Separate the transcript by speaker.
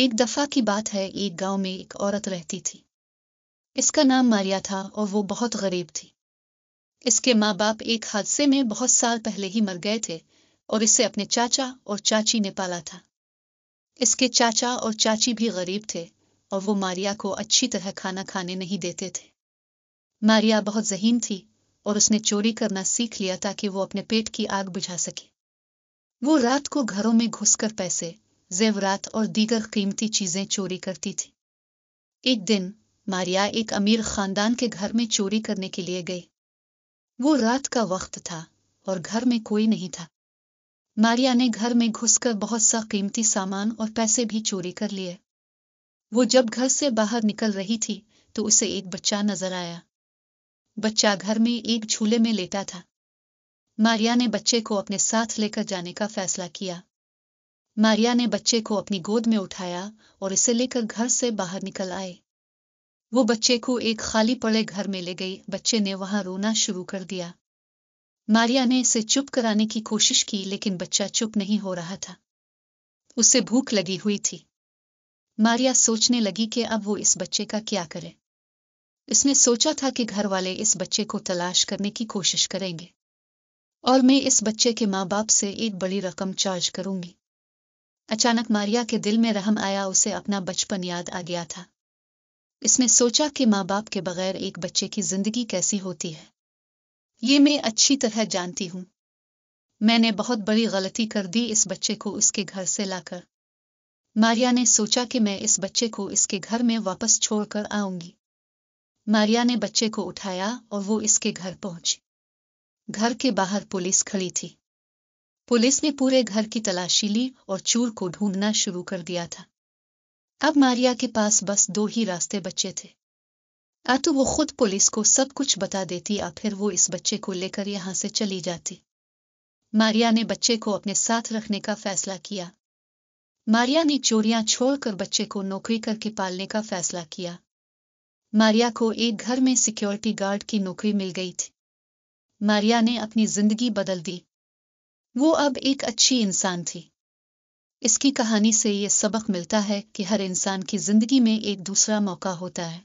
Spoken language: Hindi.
Speaker 1: एक दफा की बात है एक गांव में एक औरत रहती थी इसका नाम मारिया था और वो बहुत गरीब थी इसके माँ बाप एक हादसे में बहुत साल पहले ही मर गए थे और इसे अपने चाचा और चाची ने पाला था इसके चाचा और चाची भी गरीब थे और वो मारिया को अच्छी तरह खाना खाने नहीं देते थे मारिया बहुत जहीन थी और उसने चोरी करना सीख लिया ताकि वो अपने पेट की आग बुझा सके वो रात को घरों में घुसकर पैसे जेवरात और दीगर कीमती चीजें चोरी करती थी एक दिन मारिया एक अमीर खानदान के घर में चोरी करने के लिए गई वो रात का वक्त था और घर में कोई नहीं था मारिया ने घर में घुसकर बहुत सा कीमती सामान और पैसे भी चोरी कर लिए वो जब घर से बाहर निकल रही थी तो उसे एक बच्चा नजर आया बच्चा घर में एक झूले में लेटा था मारिया ने बच्चे को अपने साथ लेकर जाने का फैसला किया मारिया ने बच्चे को अपनी गोद में उठाया और इसे लेकर घर से बाहर निकल आए वो बच्चे को एक खाली पड़े घर में ले गई बच्चे ने वहां रोना शुरू कर दिया मारिया ने इसे चुप कराने की कोशिश की लेकिन बच्चा चुप नहीं हो रहा था उसे भूख लगी हुई थी मारिया सोचने लगी कि अब वो इस बच्चे का क्या करे इसने सोचा था कि घर वाले इस बच्चे को तलाश करने की कोशिश करेंगे और मैं इस बच्चे के मां बाप से एक बड़ी रकम चार्ज करूंगी अचानक मारिया के दिल में रहम आया उसे अपना बचपन याद आ गया था इसने सोचा कि माँ बाप के बगैर एक बच्चे की जिंदगी कैसी होती है ये मैं अच्छी तरह जानती हूं मैंने बहुत बड़ी गलती कर दी इस बच्चे को उसके घर से लाकर मारिया ने सोचा कि मैं इस बच्चे को इसके घर में वापस छोड़कर आऊंगी मारिया ने बच्चे को उठाया और वो इसके घर पहुंची घर के बाहर पुलिस खड़ी थी पुलिस ने पूरे घर की तलाशी ली और चूर को ढूंढना शुरू कर दिया था अब मारिया के पास बस दो ही रास्ते बचे थे या तो वो खुद पुलिस को सब कुछ बता देती या फिर वो इस बच्चे को लेकर यहां से चली जाती मारिया ने बच्चे को अपने साथ रखने का फैसला किया मारिया ने चोरियां छोड़कर बच्चे को नौकरी करके पालने का फैसला किया मारिया को एक घर में सिक्योरिटी गार्ड की नौकरी मिल गई थी मारिया ने अपनी जिंदगी बदल दी वो अब एक अच्छी इंसान थी इसकी कहानी से ये सबक मिलता है कि हर इंसान की जिंदगी में एक दूसरा मौका होता है